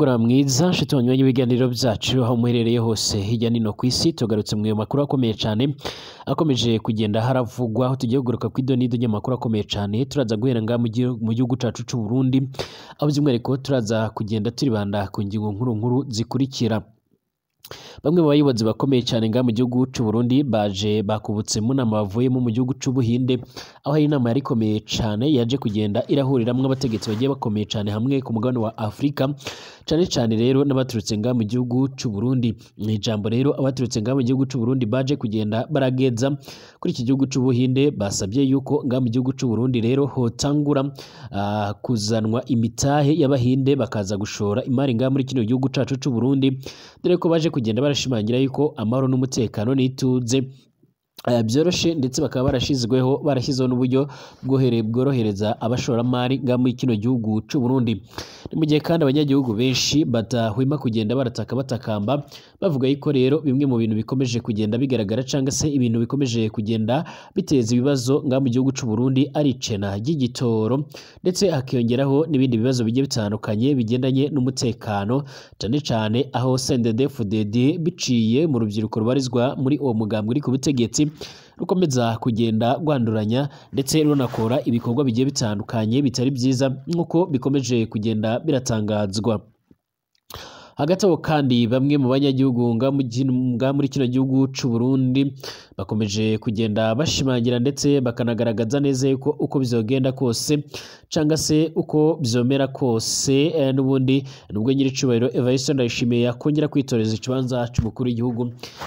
mugoroba mwiza nshuti banyuranye ibiganiro byacu aho muherereye hose hirya no ku isi tugarutse mu makuru akomeye cyane akomeje kugenda haravugwa aho tugiye kugaruka ku idonido ry'amakuru akomeye cyane turaza guhera ngaha mu gihugu cyacu cy'u Burundi aho by'umwihariko turaza kugenda turibanda ku ngingo nkuru nkuru zikurikira bamwe mu bayobozi bakomeye cyane ngaha mu gihugu cy'u Burundi baje bakubutse mu nama bavuyemo mu gihugu cy'u Buhinde aho hari inama yari ikomeye cyane yaje kugenda irahuriramo abategetsi bagiye bakomeye cyane hamwe ku mugabane wa Afurika cyane cyane rero n'abaturutse ngaha mu gihugu cy'u Burundi ni ijambo rero abaturutse ngaha mu gihugu cy'u Burundi baje kugenda barageza kuri iki gihugu cy'u Buhinde basabye yuko ngaha mu gihugu cy'u Burundi rero hotangura ah, kuzanwa imitahe y'abahinde bakaza gushora imari ngaha muri kino gihugu cyacu cy'u Burundi dore ko baje kugenda barashimangira yuko amahoro n'umutekano n'ituze Eh, byoroshye ndetse bakaba barashyizweho barashyizeho n'uburyo bworohereza abashoramari nga muri kino gihugu cy'u Burundi ni mu gihe kandi abanyagihugu benshi badahwema kugenda barataka batakamba bavuga yuko rero bimwe mu bintu bikomeje kugenda bigaragara cyangwa se ibintu bikomeje kugenda biteza ibibazo nga mu gihugu cy'u Burundi ari cena ry'igitoro ndetse hakiyongeraho n'ibindi bibazo bigiye bitandukanye bigendanye n'umutekano cyane cyane aho CNDD-FDD biciye mu rubyiruko rubarizwa muri uwo mugambwe uri ku butegetsi rukomeza kugenda rwanduranya ndetse runakora ibikorwa bigiye bitandukanye bitari byiza nk'uko bikomeje kugenda biratangazwa hagati aho kandi bamwe mu banyagihugu muri kino gihugu cy'u Burundi bakomeje kugenda bashimangira ndetse bakanagaragaza neza yuko uko bizogenda kose cyangwa se uko byomera kose eh, n'ubundi nubwo nyir'icyubahiro Evariste Ndayishimiye yakongera kwitoreza ikibanza cy'umukuru w'igihugu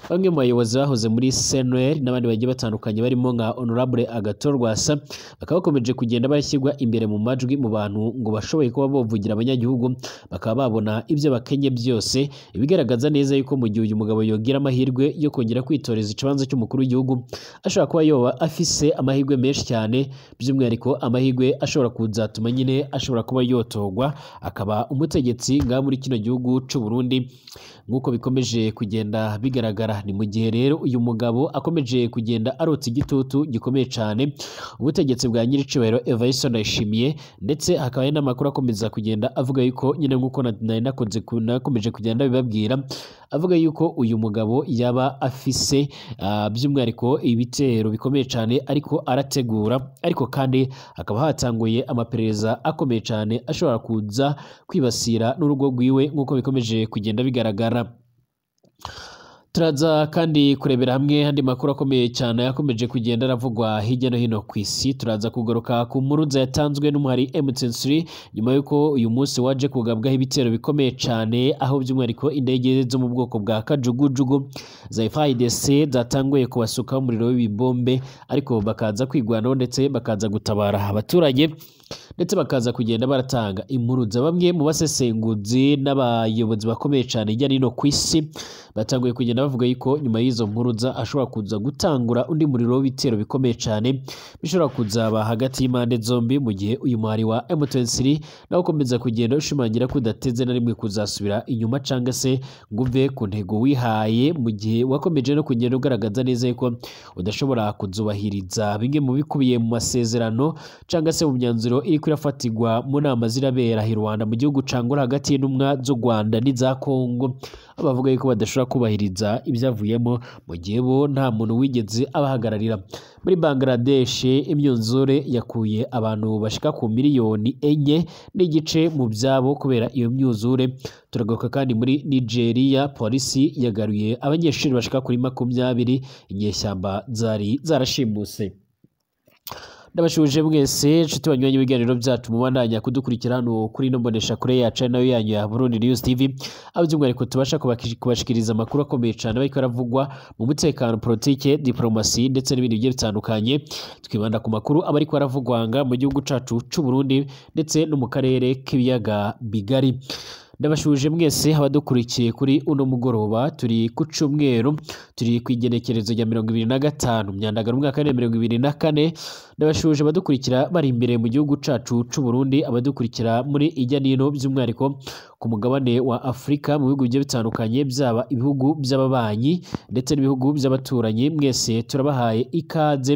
bamwe mu bayobozi bahoze muri CNL n'abandi bagiye batandukanye barimo nka Honorable Agathon Rwasa bakaba bakomeje kugenda bashyirwa imbere mu majwi mu bantu ngo bashoboye kuba bavugira abanyagihugu bakaba babona ibyo bakenye byose ibigaragaza neza yuko mu gihe uyu mugabo yogira amahirwe yo kongera kwitoreza ikibanza cy'umukuru w'igihugu ashobora kuba yoba afise amahirwe menshi cyane by'umwihariko amahirwe ashobora kuzatuma nyine ashobora kuba yotogwa akaba umutegetsi nga muri kino gihugu cy'u Burundi nk'uko bikomeje kugenda bigaragara ni mu gihe rero uyu mugabo akomeje kugenda arotsa igitutu gikomeye cyane ubutegetsi bwa nyir'icyubahiro Evariste nayishimiye ndetse hakaba hari n'amakuru akomeza kugenda avuga yuko nyine nk'uko nari nakomeje kugenda bibabwira avuga yuko uyu mugabo yaba afise ah, by'umwihariko ibitero bikomeye cyane ariko arategura ariko kandi akaba hatanguye amaperereza akomeye cyane ashobora kuza kwibasira n'urugo rwiwe nk'uko bikomeje kugenda bigaragara turaza kandi kurebera hamwe andi makuru akomeye cyane yakomeje kugenda aravugwa hirya no hino ku isi turaza kugaruka ku mpuruza yatanzwe n'umuhari emutiyeni nyuma y'uko uyu munsi waje kugabwaho ibitero bikomeye cyane aho by'umwihariko indege zo mu bwoko bwa kajugujugu za efayidese zatanguye kubasukaho umuriro w'ibibombe ariko bakaza kwigwanaho ndetse bakaza gutabara abaturage ndetse bakaza kugenda baratanga impuruza bamwe mu basesenguzi n'abayobozi bakomeye cyane hirya no hino ku isi batanguye kugenda bavuga yuko nyuma y'izo mpuruza ashobora kuza gutangura undi muriro w'ibitero bikomeye cyane bishobora kuzaba hagati y'impande zombi mu gihe uyu muhari wa M23 nawe ukomeza kugenda ushimangira ko udateze na rimwe kuzasubira inyuma cyangwa se ngo uve ku ntego wihaye mu gihe wakomeje no kugenda ugaragaza neza yuko udashobora kuzubahiriza bimwe mu bikubiye mu masezerano cyangwa se mu myanzuro iri kwirafatirwa mu nama zirabera i Rwanda mu gihugu cangura hagati y'intumwa z'u Rwanda n'iza Kongo bavuga yuko badashobora kubahiriza ibyavuyemo mu gihe bo nta muntu wigeze abahagararira muri Bangladesh imyuzure yakuye abantu bashika ku miliyoni enye n'igice mu byabo kubera iyo myuzure turagaruka kandi muri Nigeria polisi yagaruye abanyeshuri bashika kuri makumyabiri inyeshyamba zari zarashimuse ndabashubije mwese nshuti banyuranye ibiganiro byacu mubandanya kudukurikira hano kuri ino kure yacu nayo yanyu ya burundi news tv aho by'umwihariko tubasha kubashikiriza amakuru akomeye cyane ariko aravugwa mu mutekano politike diporomasi ndetse n'ibindi bigiye bitandukanye twibanda ku makuru aba ariko aravugwanga mu gihugu cyacu cy'u Burundi ndetse no mu karere k'ibiyaga bigari ndabashuje mwese abadukurikiye kuri uno mugoroba turi ku cyumweru turi ku igenekerezo rya mirongo ibiri na gatanu myandagano umwaka w'ibihumbi mirongo ibiri na kane ndabashuje abadukurikira bari imbere mu gihugu cyacu cy'u Burundi abadukurikira muri ijya n'ino by'umwihariko ku mugabane wa Afurika mu bihugu bigiye bitandukanye byaba ibihugu by'ababanyi ndetse n'ibihugu by'abaturanyi mwese turabahaye ikaze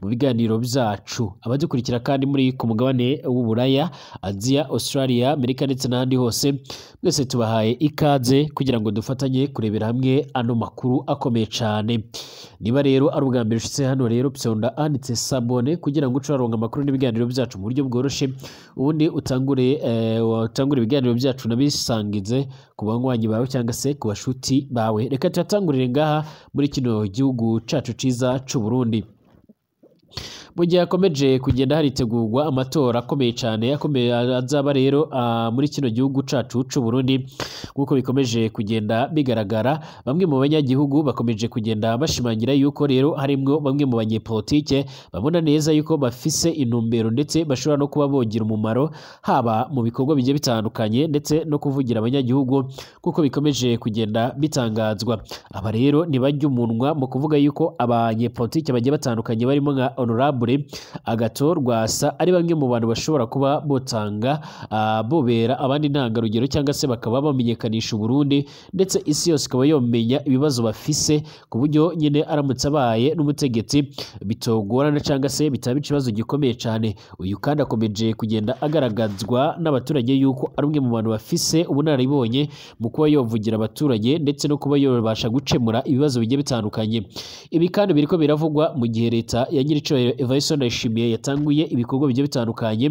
mu biganiro byacu abadukurikira kandi muri ku mugabane w'uburaya aziya australia amerika ndetse n'ahandi hose mwese tubahaye ikaze kugira ngo dufatanye kurebera hamwe ano makuru akomeye cyane niba rero ari ubwa mbere ushyitse hano rero psonda anditse sabone kugira ngo ucaronga amakuru n'ibiganiro byacu mu buryo bworoshye ubundi utangure utangure eh, ibiganiro byacu nabisangize ku banywanyi bawe cyangwa se ku bashuti bawe reka tuyatangurire ngaha muri kino gihugu cyacu cyiza cy'u Burundi mu gihe hakomeje kugenda haritegurwa amatora akomeye cyane akomeye azaba rero ah, muri kino gihugu cyacu cy'u Burundi nk'uko bikomeje kugenda bigaragara bamwe mu banyagihugu bakomeje kugenda bashimangira yuko rero harimo bamwe mu banyepolitike babona neza yuko bafise intumbero ndetse bashobora no kuba bogira umumaro haba mu bikorwa bigiye bitandukanye ndetse no kuvugira abanyagihugu kuko bikomeje kugenda bitangazwa aba rero ntibajya umunwa mu kuvuga yuko abanyepolitike bagiye batandukanye barimo nka honorable Aimable agatorwa asa ari bamwe mu bantu bashobora kuba botanga ah, bobera abandi intangarugero cyangwa se bakaba bamenyekanisha Burundi ndetse isi yose ikaba yomenya ibibazo bafise ku buryo nyine aramutse abaye n'umutegetsi bitogorana cyangwa se bitaba ikibazo gikomeye cyane uyu kandi akomeje kugenda agaragazwa n'abaturage yuko ari umwe mu bantu bafise ubunararibonye mu kuba yovugira abaturage ndetse no kuba yabasha gukemura ibibazo bigiye bitandukanye ibi kandi ko biravugwa mu gihe leta ya nyiricyohero Vincent Ndayishimiye yatanguye ibikorwa bigiye bitandukanye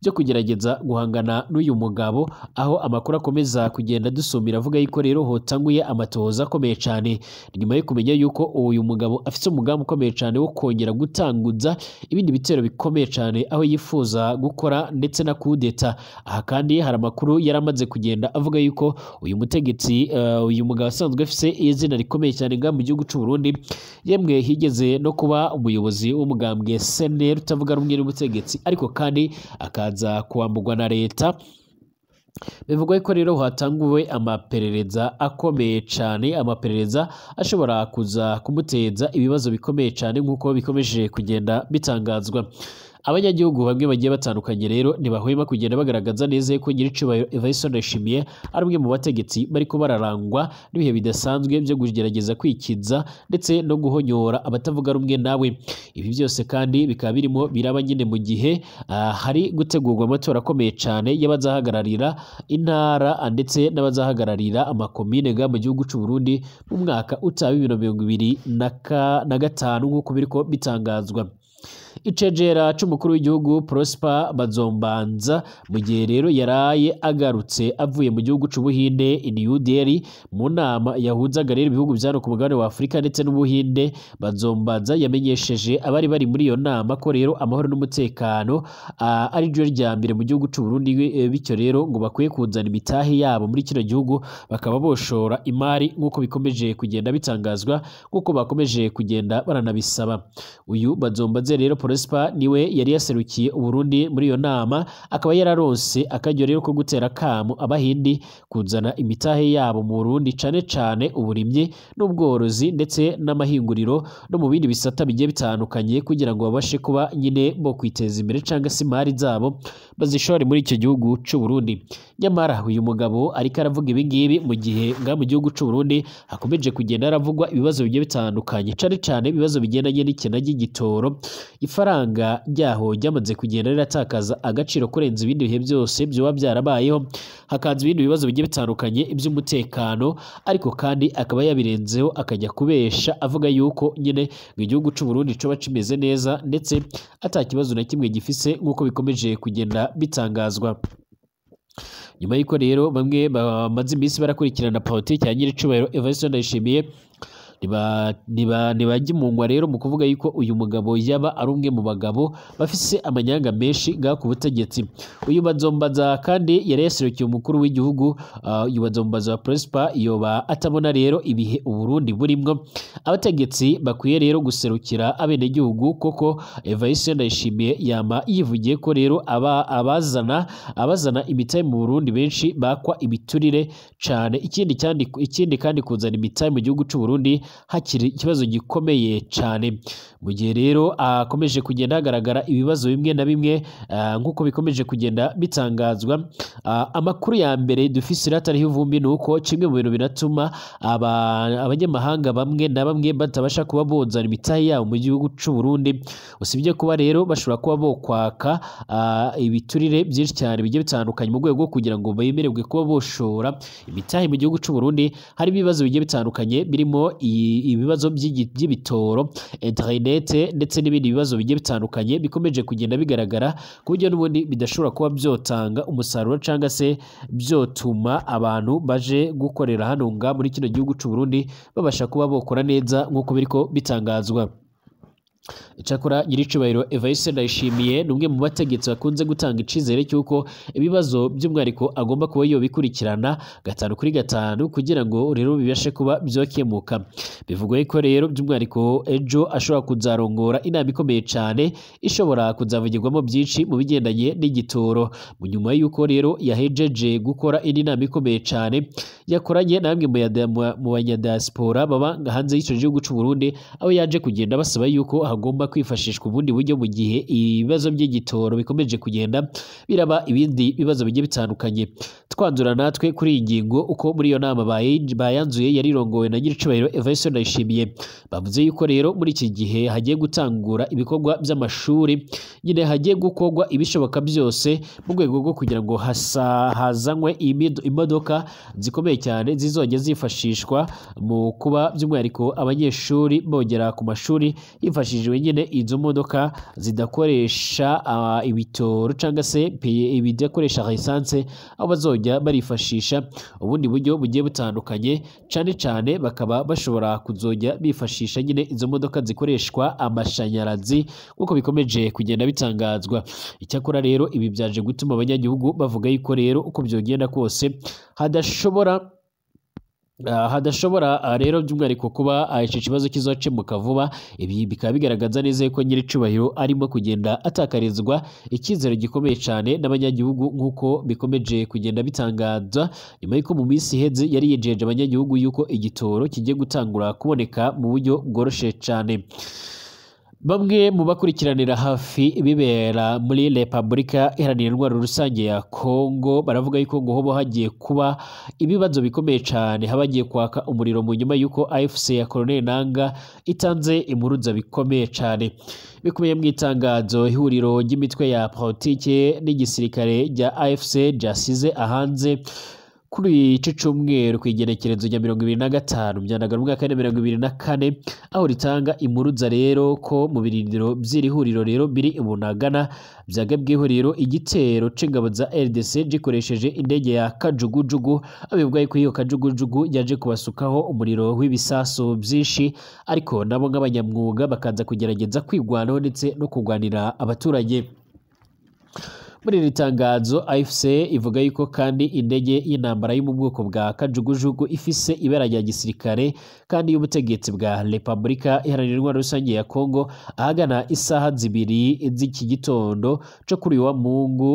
byo kugerageza guhangana n'uyu mugabo aho amakuru akomeza kugenda dusumira avuga yuko rero hotanguye amatohoza akomeye cyane nyuma yo kumenya yuko uyu mugabo afite umugambi ukomeye cyane wo kongera gutanguza ibindi bitero bikomeye cyane aho yifuza gukora ndetse na kudeta aha kandi hari amakuru yari amaze kugenda avuga yuko uyu mutegetsi eh, uyu mugabo asanzwe afite izina rikomeye cyane ngaha mu gihugu cy'u Burundi yemwe higeze no kuba umuyobozi w'umugambwe snl rutavuga rumwe n'ubutegetsi ariko kandi akaza kuwamburwa na leta bivugwa ko rero hatanguwe amaperereza akomeye cyane amaperereza ashobora kuza kumuteza ibibazo bikomeye cyane nk'uko bikomeje kugenda bitangazwa abanyagihugu bamwe bagiye batandukanye rero ntibahwema kugenda bagaragaza neza ko nyir'icyubahiro Evariste Ndayishimiye ari umwe mu bategetsi bariko bararangwa n'ibihe bidasanzwe byo kugerageza kwikiza ndetse no guhonyora abatavuga rumwe nawe ibi byose kandi bikaba birimo biraba nyine mu gihe ah, hari gutegurwa amatora akomeye cyane y'abazahagararira intara ndetse n'abazahagararira amakomine ga mu gihugu cy'u Burundi mu mwaka utaba ibiri na gatanu nk'uko ko bitangazwa icegera c'umukuru w'igihugu prosper bazombanza mu gihe rero yaraye agarutse avuye mu gihugu c'ubuhinde i new delhi mu nama yahuzaga rero ibihugu byari ku mugabane wa afurika ndetse n'ubuhinde bazombanza yamenyesheje abari bari muri iyo nama ko rero amahoro n'umutekano ari ryo rya mbere mu gihugu c'uburundi e, bityo rero ngo bakwiye kuzana imitahe yabo muri kino gihugu bakaba boshora imari nk'uko bikomeje kugenda bitangazwa nk'uko bakomeje kugenda baranabisaba uyu bazombanze rero prosper niwe yari yaserukiye Burundi muri iyo nama akaba yararonse akajyo rero ko gutera kamu abahindi kuzana imitahe yabo mu burundi cane cane uburimyi n'ubworozi ndetse n'amahinguriro no mu bindi bisata bigiye bitandukanye kugira ngo babashe kuba nyine bo kwiteza imbere cyangwa se imari zabo bazishore muri icyo gihugu cy'u Burundi nyamara uyu mugabo ariko aravuga ibi ngibi mu gihe nga mu gihugu cy'u Burundi hakomeje kugenda haravugwa ibibazo bigiye bitandukanye cyane cane ibibazo bigendanye n'ikena ry'igitoro ifaranga ryaho ryamaze kugenda riratakaza agaciro kurenza ibindi bihe byose byaba byarabayeho hakanze ibindi bibazo bigiye bitandukanye iby'umutekano ariko kandi akaba yabirenzeho akajya kubesha avuga yuko nyine ngo igihugu cy'u Burundi coba kimeze neza ndetse ata kibazo na kimwe gifise nk'uko bikomeje kugenda bitangazwa nyuma y'uko rero bamwe bamaze iminsi barakurikirana politiki ya nyir'icyubahiro Evariste Ndayishimiye ntiba gimungwa rero mu kuvuga yuko uyu mugabo yaba ari umwe mu bagabo bafise amanyanga menshi ga ku butegetsi uyu badzombaza kandi yari yaserukiye umukuru w'igihugu ah, uyu bazombaza wa peresipa yoba atabona rero ibihe uburundi burimwo abategetsi bakwiye rero guserukira abenegihugu koko vayise ndayishimiye yama yivugiye ko rero aba abazana abazana imitahe mu burundi benshi bakwa imiturire cyane ikindi kandi kuzana imitahe mu gihugu cy'uburundi hakiri ikibazo gikomeye cyane mu gihe rero ah, akomeje kugenda hagaragara ibibazo bimwe na bimwe ah, nk'uko bikomeje kugenda bitangazwa ah, amakuru ya mbere dufise atariho ivumbi ni uko kimwe mu bintu binatuma abanyamahanga bamwe na bamwe batabasha kuba bozana imitahe yabo mu gihugu cy'u Burundi usibye kuba rero bashobora kuba bokwaka ibiturire byinshi cyane bigiye bitandukanye mu rwego rwo kugira ngo bemererwe kuba boshora imitahe mu gihugu cy'u Burundi hari ibibazo bigiye bitandukanye birimo ibibazo by'ibitoro internet interinete ndetse n'ibindi bibazo bigiye bitandukanye bikomeje kugenda bigaragara ku buryo n'ubundi bidashobora kuba byotanga umusaruro cyangwa se byotuma abantu baje gukorera hano ngaha muri kino gihugu cy'u Burundi babasha kuba bokora neza nk'uko biri bitangazwa icyakora nyir'icyubahiro evariste ndayishimiye ni umwe mu bategetsi bakunze gutanga icyizere cy'uko ibibazo by'umwihariko agomba kuba bikurikirana gatanu kuri gatanu kugira ngo rero bibashe kuba byakemuka bivugwa ko rero by'umwihariko ejo ashobora kuzarongora inama ikomeye cyane ishobora kuzavugirwamo byinshi mu bigendanye n'igitoro nyuma y'uko rero yahejeje gukora indi nama ikomeye cyane yakoranye namwe mu banyadasipora baba hanze y'icyo gihugu cy'u Burundi aho yaje kugenda basaba yuko hagomba kwifashishwa ubundi buryo mu gihe ibibazo by'igitoro bikomeje kugenda biraba ibindi bibazo bigiye bitandukanye twandura natwe kuri iyi ngingo uko muri iyo nama bayanzuye yari irongowe na nyir'icyubahiro Evariste Ndayishimiye bavuze yuko rero muri iki gihe hagiye gutangura ibikorwa by'amashuri nyine hagiye gukorwa ibishoboka byose mu rwego rwo kugira ngo hazanywe imodoka zikomeye cyane zizajya zifashishwa mu kuba by'umwihariko abanyeshuri bongera ku mashuri hifashishije hagamijwe nyine izo modoka zidakoresha ibitoro cyangwa se ibidakoresha esanse aho bazajya barifashisha ubundi buryo bugiye butandukanye cyane cyane bakaba bashobora kuzajya bifashisha nyine izo modoka zikoreshwa amashanyarazi nk'uko bikomeje kugenda bitangazwa icyakora rero ibi byaje gutuma abanyagihugu bavuga yuko rero uko byogenda kose hadashobora hadashobora rero by'umwihariko kuba icyo kibazo kizakemuka vuba ibi bikaba bigaragaza neza ko nyir'icyubahiro arimo kugenda atakarizwa icyizere gikomeye cyane n'abanyagihugu nk'uko bikomeje kugenda bitangaza nyuma y'uko mu minsi iheze yari yejeje abanyagihugu yuko igitoro kigiye gutangura kuboneka mu buryo bworoshye cyane Bamwe mu bakurikiranira hafi bibera muri Repubulika Iharanira indwara Rusange ya Kongo baravuga yuko ngo hoba hagiye kuba ibibazo bikomeye cyane haba hagiye kwaka umuriro mu nyuma y'uko AFC ya Colonel Nanga itanze imuruza bikomeye cyane bikomeye mu itangazo ihuriro ry'imitwe ya politiki n'igisirikare rya AFC ryasize ahanze kuri iki cyumweru ku igenekerezo rya mirongo ibiri na gatanu byanagana umwaka wa mirongo ibiri na kane aho ritanga impuruza rero ko mu birindiro by'iri huriro rero biri bunagana byaga bw'ihuriro igitero cy'ingabo za rdc gikoresheje indege ya kajugujugu abibwaye ko iyo kajugujugu yaje kubasukaho umuriro w'ibisasu byinshi ariko nabo nk'abanyamwuga bakanza kugerageza kwigwanaho ndetse no kurwanira abaturage muri iri tangazo afuse ivuga yuko kandi indege y'intambara yo mu bwoko bwa kajugujugu ifise ibara rya gisirikare kandi y'ubutegetsi bwa repubulika iharanira indwara rusange ya kongo ahagana isaha zibiri z'iki gitondo cyo kuri uyu wa mungu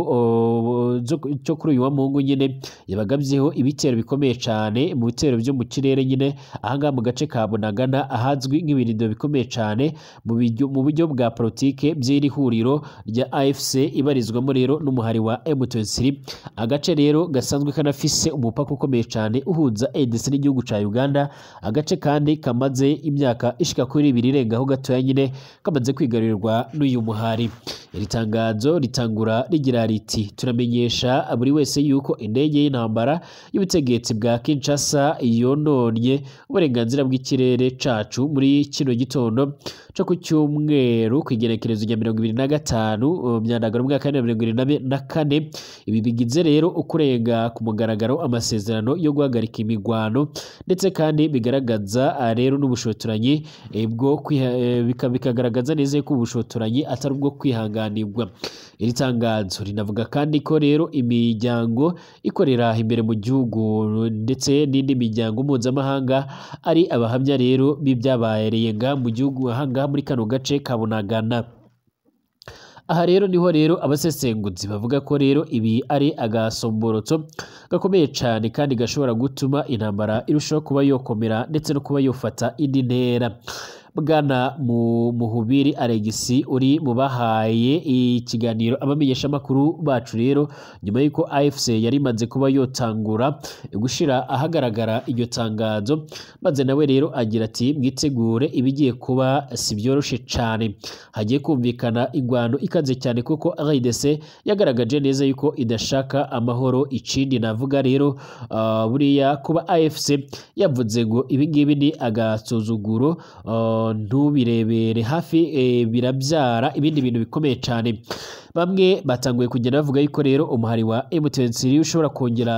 cyo kuri uyu wa mungu nyine yabagabyeho ibitero bikomeye cyane mu bitero byo mu kirere nyine ahangaha mu gace ka bunagana ahazwi nk'ibirindiro bikomeye cyane mu buryo bwa politiki by'iri huriro rya afuse ibarizwamo rero Kacukiro n'umuhari wa m agace rero gasanzwe kanafise umupaka ukomeye cyane uhuza ADC n'igihugu ca Uganda agace kandi kamaze imyaka ishika kuri ibiri irengaho gatoya nyine kamaze kwigarurirwa n'uyu muhari iri tangazo ritangura rigira riti turamenyesha buri wese yuko indege y'intambara y'ubutegetsi bwa Kinshasa yononye uburenganzira bw'ikirere cacu muri kino gitondo cyo ku cyumweru ku igenekerezo rya mirongo ibiri na gatanu myanagano mwaka wa mirongo irindwi na kane ibi bigize rero ukurenga ku mugaragaro amasezerano yo guhagarika imigwano ndetse kandi bigaragaza rero n'ubushotoranyi e, bwo e, bikagaragaza neza ko ubushotoranyi atari ubwo kwihanganirwa iri tangazo rinavuga kandi ko rero imiryango ikorera imbere mu gihugu ndetse n'indi miryango mpuzamahanga ari abahamya rero b'ibyabarenga mu gihugu ahanga muri kano gace ka bunagana aha rero niho rero abasesenguzi bavuga ko rero ibi ari agasomborotso gakomeye cyane kandi gashobora gutuma intambara irushaho kuba yokomera ndetse no kuba yofata indi ntera bwana muhubiri alegisi uri mu bahaye ikiganiro abamenyeshamakuru bacu rero nyuma y'uko afc yari imaze kuba yotangura gushyira ahagaragara iryo tangazo maze nawe rero agira ati mwitegure ibigiye kuba si byoroshye cyane hagiye kumvikana ingwano ikanze cyane kuko rdc yagaragaje neza yuko idashaka amahoro ikindi navuga rero uh, buriya kuba afc yavuze ngo ibingibi ni agasuzuguro uh, ntubirebere hafi eh, birabyara ibindi bintu bikomeye cyane bamwe batanguye kugenda bavuga yuko rero umuhari wa emutiyeni ushobora kongera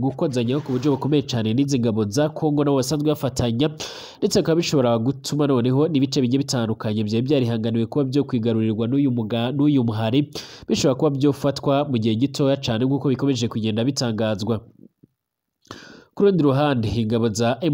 gukozanyaho ku buryo bukomeye cyane n'izi ngabo za kongo nabo basanzwe bafatanya ndetse bikaba bishobora gutuma noneho n'ibice bigiye bitandukanye byari byarihanganiwe kuba byo kwigarurirwa n'uyu muhari bishobora kuba byofatwa mu gihe gitoya cyane nk'uko bikomeje kugenda bitangazwa ku rundi ruhande ingabo za m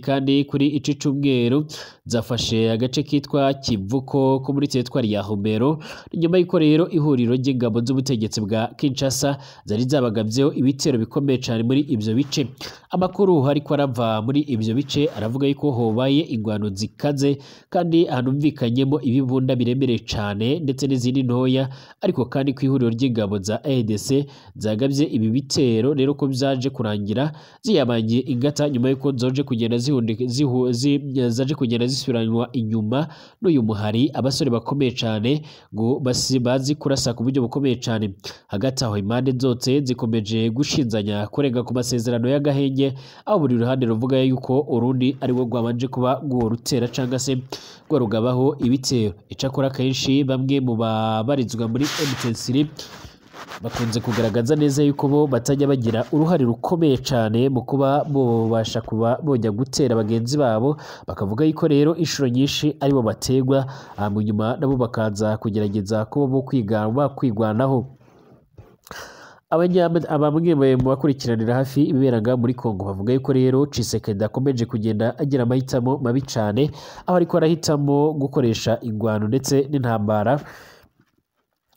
kandi kuri icyo cyumweru zafashe agace kitwa Kivuko ko muri teritwari ya Homero nyuma y'uko rero ihuriro ry'ingabo z'ubutegetsi bwa Kinshasa zari zabagabyeho ibitero bikomeye cyane muri ibyo bice amakuru ariko arava muri ibyo bice aravuga yuko hobaye ingwano zikaze kandi hanumvikanyemo ibibunda biremereye cyane ndetse n'izindi ntoya ariko kandi ku ihuriro ry'ingabo za ADC zagabye ibi bitero rero ko byaje kurangira zi yabanye ingata nyuma y'uko zaje kugenda zaje kugenda zisubiranwa inyuma n'uyu muhari abasore bakomeye cyane ngo bazi kurasa ku buryo bukomeye cyane hagati aho impande zose zikomeje gushinzanya kurenga ku masezerano y'agahenge aho buri ruhande ruvuga yuko urundi ariwo we rwabanje kuba rutera cyangwa se rwarugabaho ibitero icyakora kenshi bamwe mu babarizwa muri emutiyeni bakunze kugaragaza neza yuko bo batajya bagira uruhare rukomeye cyane mu kuba bobasha kuba bojya gutera bagenzi babo bakavuga yuko rero inshuro nyinshi aribo bategwa nyuma nabo bakaza kugerageza kuba bo kwigwanaho bamwe mu bakurikiranira hafi ibiberaga muri congo bavuga yuko rero Tshisekedi akomeje kugenda agira amahitamo mabi cyane aho ariko arahitamo gukoresha ingwano ndetse n'intambara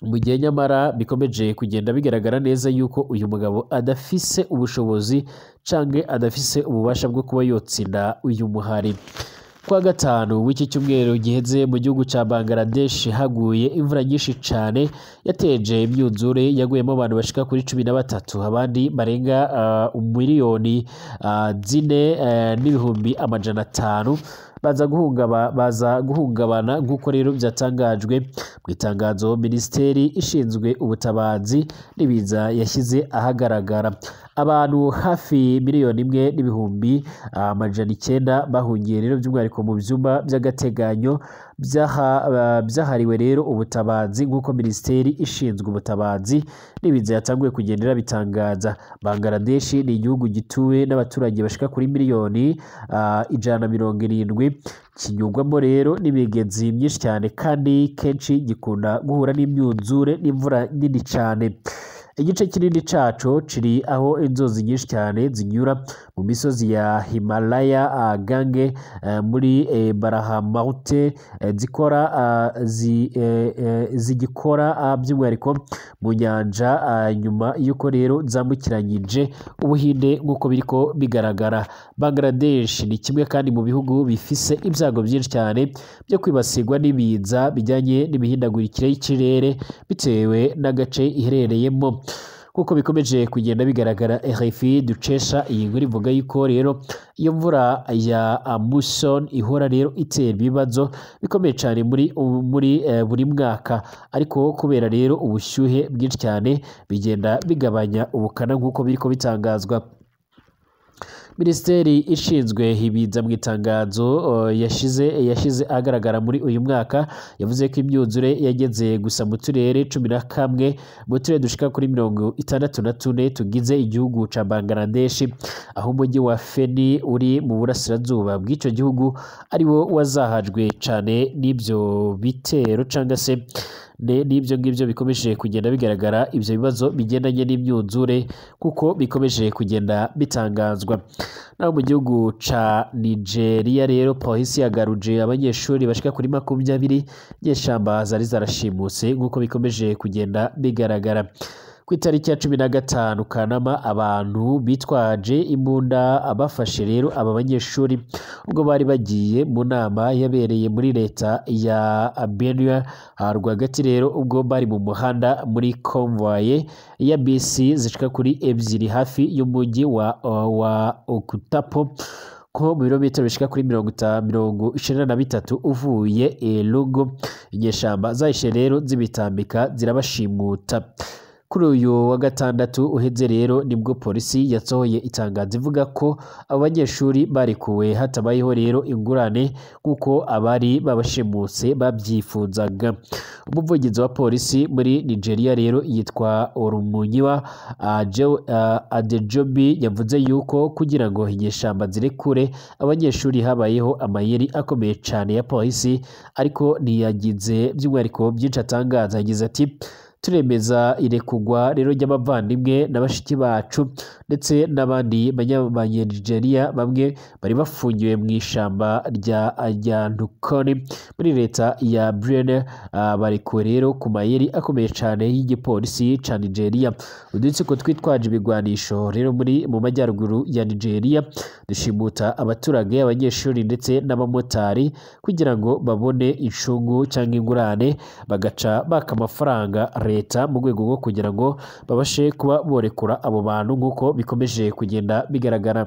mu gihe nyamara bikomeje kugenda bigaragara neza yuko uyu mugabo adafise ubushobozi cyangwa adafise ububasha bwo kuba yotsinda uyu muhari kwa gatanu w'iki cyumweru giheze mu gihugu cya bangladesh haguye imvura nyinshi cyane yateje imyuzure yaguyemo abantu bashika kuri cumi na batatu abandi barenga ah, miliyoni ah, zine eh, n'ibihumbi amajana atanu baza guhungabana nk'uko rero byatangajwe mu itangazo minisiteri ishinzwe ubutabazi n'ibiza yashyize ahagaragara abantu hafi miliyoni imwe n'ibihumbi ah, amajana icyenda bahungiye rero by'umwihariko mu byumba by'agateganyo ah, byahariwe rero ubutabazi nk'uko minisiteri ishinzwe ubutabazi n'ibiza yatanguye kugenda irabitangaza bangaradeshi ni igihugu gituwe n'abaturage bashika kuri miliyoni ah, ijana na mirongo irindwi kinyugwamo rero n’ibigenzi myinshi cyane kandi kenshi gikunda guhura n'imyuzure n'imvura nini cyane igice kinini cyaco kiri aho inzuzi nyinshi cyane zinyura mu misozi ya himalaya gange e, muri e, barahamawute zikora e, zigikora by'umwihariko mu nyanja nyuma y'uko rero zambukiranyije ubuhinde nk'uko biriko bigaragara bangladesh ni kimwe kandi mu bihugu bifise ibyago byinshi cyane byo kwibasirwa n'ibiza bijyanye n'imihindagurikire y'ikirere bitewe n'agace iherereyemo nk'uko bikomeje kugenda bigaragara RFI ducesha iyi nkuru ivuga yuko rero iyo mvura ya muson ihora rero itera ibibazo bikomeye cyane muri muri eh, buri mwaka ariko kubera rero ubushyuhe bwinshi cyane bigenda bigabanya ubukana nk'uko biriko bitangazwa minisiteri ishinzwe ibiza mu itangazo uh, yashize yashize agaragara muri uyu mwaka yavuze ko imyuzure yageze gusa mu turere cumi na kamwe mu turere dushika kuri mirongo itandatu na tune tugize igihugu cya bangaradeshi aho umujyi wa feni uri mu burasirazuba bw'icyo gihugu ariwo wazahajwe cyane n'ibyo bitero cyangwa se n'ibyo ngibyo bikomeje kugenda bigaragara ibyo bibazo bigendanye n'imyuzure kuko bikomeje kugenda bitangazwa naho mu gihugu ca nigeria rero polisi yagaruje abanyeshuri bashika kuri makumyabiri nyeshamba zari zarashimuse nk'uko bikomeje kugenda bigaragara ku itariki ya cumi na gatanu kanama abantu bitwaje imbunda abafashe rero aba banyeshuri ubwo bari bagiye mu nama yabereye muri leta ya benue rwagati rero ubwo bari mu muhanda muri konvoye ya bisi zishika kuri ebyiri hafi y'umujyi wa, wa okutapo ko mu birometero bishika kuri mirongo mirongo icyenda na bitatu uvuye erugo inyeshamba zahishe rero zibitambika zirabashimuta kuri uyu wa gatandatu uheze rero nibwo polisi yasohoye itangazo ivuga ko abo banyeshuri barekuwe hatabayeho rero ingurane nk'uko abari babashimuse babyifuzaga umuvugizi wa polisi muri nigeria rero yitwa orumunyiwa ah, ah, adejobi yavuze yuko kugira ngo inyeshyamba zirekure abanyeshuri habayeho amayeri akomeye cyane ya polisi ariko ntiyagize by'umwihariko byinshi atangaza yagize ati turemeza irekugwa rero ry'abavandimwe na bashiki bacu ndetse n'abandi banyanigeria bamwe bari bafungiwe mu ishyamba rya ajyantukoni muri leta ya burene ah, barekuwe rero ku mayeri akomeye cyane y'igipolisi cya nigeria udutsiko twitwaje ibigwanisho rero muri mu majyaruguru ya nigeria dushimuta abaturage abanyeshuri ndetse n'abamotari kugira ngo babone inshungu cyangwa ingurane bagaca baka amafaranga leta mu rwego rwo kugira ngo babashe kuba borekura abo bantu nk'uko bikomeje kugenda bigaragara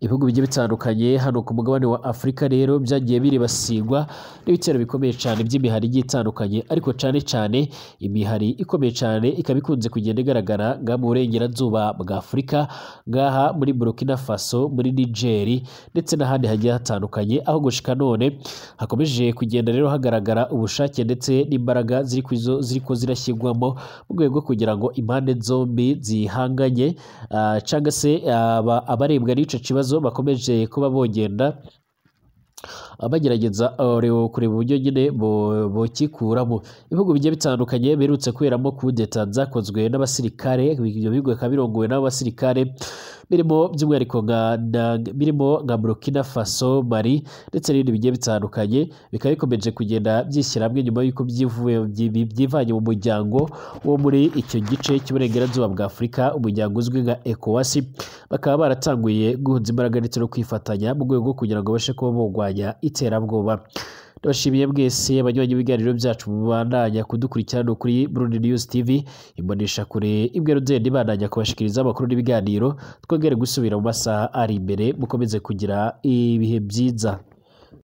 ibihugu bigiye bitandukanye hano ku mugabane wa afurika rero byagiye biribasirwa n'ibitero bikomeye cyane by'imihari igiye itandukanye ariko cyane cyane imihari ikomeye cyane ikaba ikunze kugenda igaragara nka mu burengerazuba bwa afurika ngaha muri burkina faso muri nigeri ndetse n'ahandi hagiye hatandukanye aho gushika none hakomeje kugenda rero hagaragara ubushake ndetse n'imbaraga ziri ko zirashyirwamo mu rwego rwo kugira ngo impande zombi zihanganye ah, cyangwa se ah, abarebwa n'icyo icyo kibazo bakomeje kuba bogenda bagerageza eh, kureba uburyo nyine bokikuramo ibihugu bigiye bitandukanye birutse kuberamo kudeta zakozwe n'abasirikare ibyo bihugu bikaba birongowe n'abasirikare birimo by'umwihariko birimo nka burkina faso mari ndetse n'ibindi bigiye bitandukanye bikaba bikomeje kugenda byishyira nyuma y'uko byivanye mu muryango wo muri icyo gice cy'uburengerazuba bwa afurika umuryango uzwi nka ekowasi bakaba baratanguye guhunza imbaraga ndetse no kwifatanya mu rwego rwo kugira ngo babashe kuba bungwanya iterabwoba ndabashimiye mwese abanywanyi b'ibiganiro byacu mubandanya kudukurikirana kuri Burundi News TV imbonesha kure imbwa rugenda ibandanya kubashikiriza amakuru n'ibiganiro twongere gusubira mu masaha ari imbere mukomeze kugira ibihe byiza